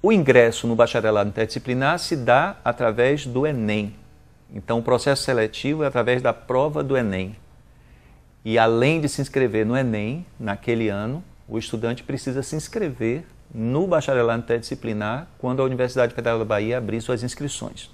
O ingresso no bacharelado interdisciplinar se dá através do Enem. Então, o processo seletivo é através da prova do Enem. E além de se inscrever no Enem, naquele ano, o estudante precisa se inscrever no bacharelado interdisciplinar quando a Universidade Federal da Bahia abrir suas inscrições.